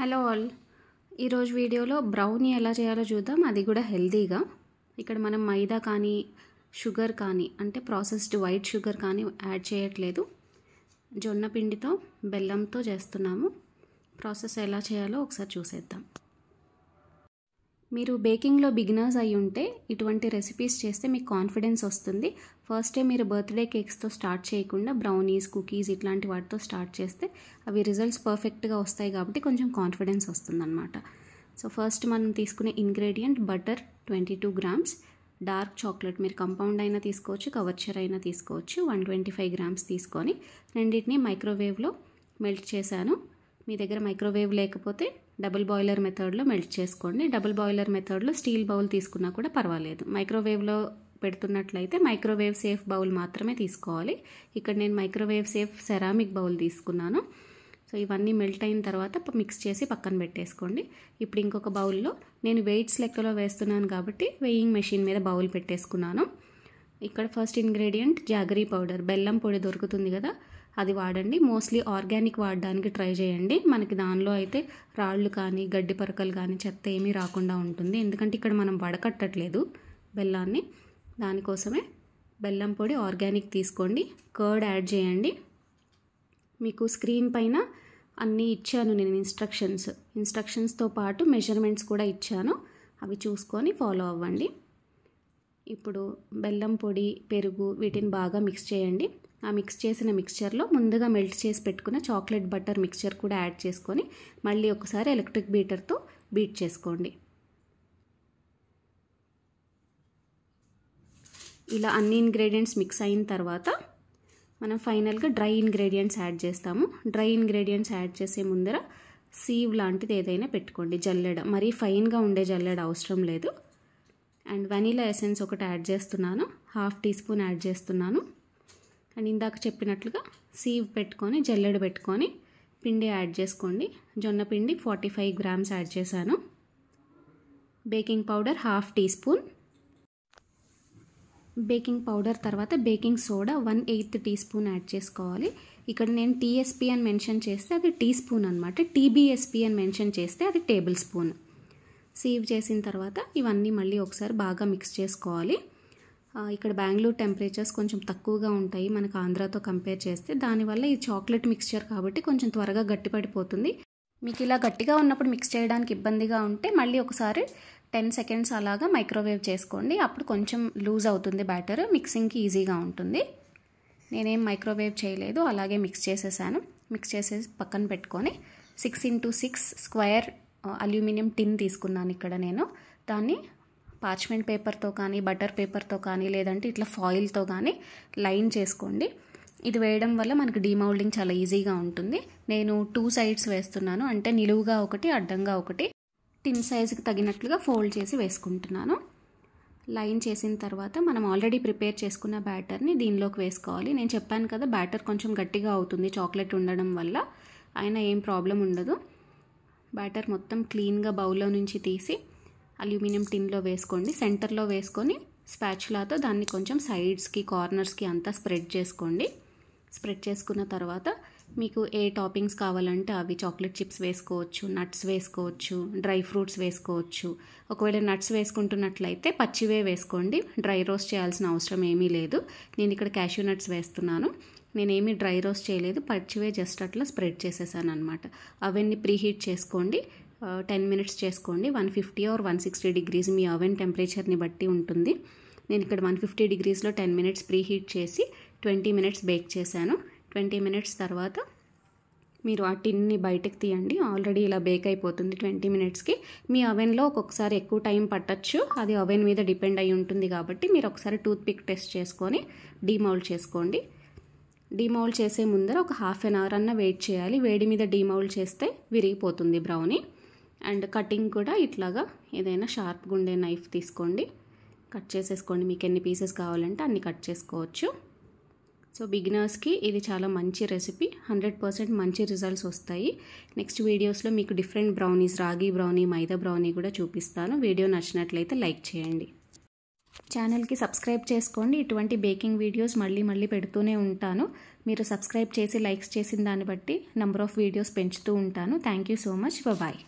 hello all ఈరోజు వీడియోలో brownie ఎలా చేయాలో చూద్దాం అది కూడా హెల్దీగా ఇక్కడ మనం మైదా కానీ షుగర్ కానీ అంటే ప్రాసెస్డ్ వైట్ షుగర్ కానీ యాడ్ చేయట్లేదు జొన్న పిండితో బెల్లంతో చేస్తున్నాము ప్రాసెస్ ఎలా చేయాలో ఒకసారి చూసేద్దాం మీరు బేకింగ్లో బిగినర్స్ అయి ఉంటే ఇటువంటి రెసిపీస్ చేస్తే మీకు కాన్ఫిడెన్స్ వస్తుంది ఫస్ట్ డే మీరు బర్త్డే కేక్స్తో స్టార్ట్ చేయకుండా బ్రౌనీస్ కుకీస్ ఇట్లాంటి వాటితో స్టార్ట్ చేస్తే అవి రిజల్ట్స్ పర్ఫెక్ట్గా వస్తాయి కాబట్టి కొంచెం కాన్ఫిడెన్స్ వస్తుందన్నమాట సో ఫస్ట్ మనం తీసుకునే ingredient butter twenty two grams dark chocolate మీరు కంపౌండ్ అయినా తీసుకోవచ్చు కవర్చర్ అయినా తీసుకోవచ్చు వన్ ట్వంటీ ఫైవ్ గ్రామ్స్ తీసుకొని రెండింటినీ మైక్రోవేవ్లో మెల్ట్ చేశాను మీ దగ్గర మైక్రోవేవ్ లేకపోతే డబుల్ బాయిలర్ మెథడ్లో మెల్ట్ చేసుకోండి డబుల్ బాయిలర్ మెథడ్లో స్టీల్ బౌల్ తీసుకున్నా కూడా పర్వాలేదు మైక్రోవేవ్లో పెడుతున్నట్లయితే మైక్రోవేవ్ సేఫ్ బౌల్ మాత్రమే తీసుకోవాలి ఇక్కడ నేను మైక్రోవేవ్ సేఫ్ సెరామిక్ బౌల్ తీసుకున్నాను సో ఇవన్నీ మెల్ట్ అయిన తర్వాత మిక్స్ చేసి పక్కన పెట్టేసుకోండి ఇప్పుడు ఇంకొక బౌల్లో నేను వెయిట్స్ లెక్కలో వేస్తున్నాను కాబట్టి వెయింగ్ మెషిన్ మీద బౌల్ పెట్టేసుకున్నాను ఇక్కడ ఫస్ట్ ఇంగ్రీడియంట్ జాగరీ పౌడర్ బెల్లం పొడి దొరుకుతుంది కదా అది వాడండి మోస్ట్లీ ఆర్గానిక్ వాడడానికి ట్రై చేయండి మనకి దానిలో అయితే రాళ్ళు కానీ గడ్డి పరకలు కానీ చెత్త ఏమీ రాకుండా ఉంటుంది ఎందుకంటే ఇక్కడ మనం వడకట్టట్లేదు బెల్లాన్ని దానికోసమే బెల్లం పొడి ఆర్గానిక్ తీసుకోండి కర్డ్ యాడ్ చేయండి మీకు స్క్రీన్ పైన అన్నీ ఇచ్చాను నేను ఇన్స్ట్రక్షన్స్ ఇన్స్ట్రక్షన్స్తో పాటు మెజర్మెంట్స్ కూడా ఇచ్చాను అవి చూసుకొని ఫాలో అవ్వండి ఇప్పుడు బెల్లం పొడి పెరుగు వీటిని బాగా మిక్స్ చేయండి ఆ మిక్స్ చేసిన మిక్చర్లో ముందుగా మెల్ట్ చేసి పెట్టుకున్న చాక్లెట్ బటర్ మిక్చర్ కూడా యాడ్ చేసుకొని మళ్ళీ ఒకసారి ఎలక్ట్రిక్ బీటర్తో బీట్ చేసుకోండి ఇలా అన్ని ఇంగ్రీడియంట్స్ మిక్స్ అయిన తర్వాత మనం ఫైనల్గా డ్రై ఇంగ్రీడియంట్స్ యాడ్ చేస్తాము డ్రై ఇంగ్రీడియంట్స్ యాడ్ చేసే ముందర సీవ్ లాంటిది ఏదైనా పెట్టుకోండి జల్లెడ మరీ ఫైన్గా ఉండే జల్లెడ అవసరం లేదు అండ్ వెనీలా ఎసెన్స్ ఒకటి యాడ్ చేస్తున్నాను హాఫ్ టీ స్పూన్ యాడ్ చేస్తున్నాను అండ్ ఇందాక చెప్పినట్లుగా సీవ్ పెట్టుకొని జల్లెడు పెట్టుకొని పిండి యాడ్ చేసుకోండి జొన్న పిండి ఫార్టీ ఫైవ్ గ్రామ్స్ యాడ్ చేశాను baking powder half teaspoon baking powder తర్వాత baking soda one eighth teaspoon add చేసుకోవాలి ఇక్కడ నేను టీఎస్పి అని మెన్షన్ చేస్తే అది టీ స్పూన్ అనమాట టీబీఎస్పి అని మెన్షన్ చేస్తే అది టేబుల్ స్పూన్ సీవ్ చేసిన తర్వాత ఇవన్నీ మళ్ళీ ఒకసారి బాగా మిక్స్ చేసుకోవాలి ఇక్కడ బెంగళూరు టెంపరేచర్స్ కొంచెం తక్కువగా ఉంటాయి మనకు ఆంధ్రాతో కంపేర్ చేస్తే దానివల్ల ఈ చాక్లెట్ మిక్స్చర్ కాబట్టి కొంచెం త్వరగా గట్టిపడిపోతుంది మీకు ఇలా గట్టిగా ఉన్నప్పుడు మిక్స్ చేయడానికి ఇబ్బందిగా ఉంటే మళ్ళీ ఒకసారి టెన్ సెకండ్స్ అలాగా మైక్రోవేవ్ చేసుకోండి అప్పుడు కొంచెం లూజ్ అవుతుంది బ్యాటర్ మిక్సింగ్కి ఈజీగా ఉంటుంది నేనేం మైక్రోవేవ్ చేయలేదు అలాగే మిక్స్ చేసేసాను మిక్స్ చేసేసి పక్కన పెట్టుకొని six into six square aluminium tin తీసుకున్నాను ఇక్కడ నేను దాన్ని పార్చ్మెంట్ పేపర్తో కానీ బటర్ పేపర్తో కానీ లేదంటే ఇట్లా ఫాయిల్తో కానీ లైన్ చేసుకోండి ఇది వేయడం వల్ల మనకి డీమౌల్డింగ్ చాలా ఈజీగా ఉంటుంది నేను టూ సైడ్స్ వేస్తున్నాను అంటే నిలువుగా ఒకటి అడ్డంగా ఒకటి టిన్ సైజుకి తగినట్లుగా ఫోల్డ్ చేసి వేసుకుంటున్నాను లైన్ చేసిన తర్వాత మనం ఆల్రెడీ ప్రిపేర్ చేసుకున్న బ్యాటర్ని దీనిలోకి వేసుకోవాలి నేను చెప్పాను కదా బ్యాటర్ కొంచెం గట్టిగా అవుతుంది చాక్లెట్ ఉండడం వల్ల అయినా ఏం ప్రాబ్లం ఉండదు బ్యాటర్ మొత్తం క్లీన్గా బౌల్లో నుంచి తీసి అల్యూమినియం టిన్లో వేసుకోండి సెంటర్లో వేసుకొని స్పాచ్లాతో దాన్ని కొంచెం సైడ్స్కి కార్నర్స్కి అంతా స్ప్రెడ్ చేసుకోండి స్ప్రెడ్ చేసుకున్న తర్వాత మీకు ఏ టాపింగ్స్ కావాలంటే అవి చాక్లెట్ చిప్స్ వేసుకోవచ్చు నట్స్ వేసుకోవచ్చు డ్రై ఫ్రూట్స్ వేసుకోవచ్చు ఒకవేళ నట్స్ వేసుకుంటున్నట్లయితే పచ్చివే వేసుకోండి డ్రై రోస్ట్ చేయాల్సిన అవసరం ఏమీ లేదు నేను ఇక్కడ క్యాష్యూ నట్స్ వేస్తున్నాను నేనేమి డ్రై రోస్ట్ చేయలేదు పచ్చివే జస్ట్ అట్లా స్ప్రెడ్ చేసేసాను అనమాట అవన్నీ ప్రీహీట్ చేసుకోండి టెన్ uh, మినిట్స్ చేసుకోండి one fifty or one sixty degrees మీ అవెన్ టెంపరేచర్ని బట్టి ఉంటుంది నేను ఇక్కడ వన్ ఫిఫ్టీ డిగ్రీస్లో టెన్ మినిట్స్ ప్రీ హీట్ చేసి ట్వంటీ మినిట్స్ బేక్ చేశాను ట్వంటీ మినిట్స్ తర్వాత మీరు ఆ టిన్ని బయటకు తీయండి ఆల్రెడీ ఇలా బేక్ అయిపోతుంది ట్వంటీ మినిట్స్కి మీ అవెన్లో ఒక్కొక్కసారి ఎక్కువ టైం పట్టచ్చు అది అవెన్ మీద డిపెండ్ అయి ఉంటుంది కాబట్టి మీరు ఒకసారి టూత్ పిక్ టెస్ట్ చేసుకొని డీమౌల్ చేసుకోండి డీమౌల్ చేసే ముందర ఒక హాఫ్ అన్ అవర్ అన్న వెయిట్ చేయాలి వేడి మీద డీమౌల్ చేస్తే విరిగిపోతుంది బ్రౌనీ అండ్ కటింగ్ కూడా ఇట్లాగా ఏదైనా షార్ప్గా ఉండే నైఫ్ తీసుకోండి కట్ చేసేసుకోండి మీకు ఎన్ని పీసెస్ కావాలంటే అన్ని కట్ చేసుకోవచ్చు సో బిగినర్స్కి ఇది చాలా మంచి రెసిపీ హండ్రెడ్ పర్సెంట్ మంచి రిజల్ట్స్ వస్తాయి నెక్స్ట్ వీడియోస్లో మీకు డిఫరెంట్ బ్రౌనీస్ రాగి బ్రౌనీ మైదా బ్రౌనీ కూడా చూపిస్తాను వీడియో నచ్చినట్లయితే లైక్ చేయండి ఛానల్కి సబ్స్క్రైబ్ చేసుకోండి ఇటువంటి బేకింగ్ వీడియోస్ మళ్ళీ మళ్ళీ పెడుతూనే ఉంటాను మీరు సబ్స్క్రైబ్ చేసి లైక్స్ చేసిన దాన్ని బట్టి నెంబర్ ఆఫ్ వీడియోస్ పెంచుతూ ఉంటాను thank you so much bye